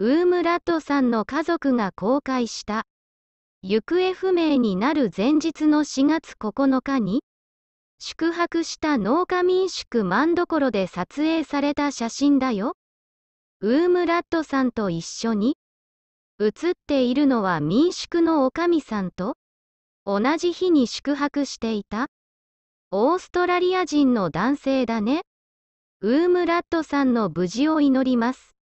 ウームラッドさんの家族が公開した。行方不明になる前日の4月9日に、宿泊した農家民宿万所で撮影された写真だよ。ウームラッドさんと一緒に、写っているのは民宿の女将さんと、同じ日に宿泊していた、オーストラリア人の男性だね。ウームラッドさんの無事を祈ります。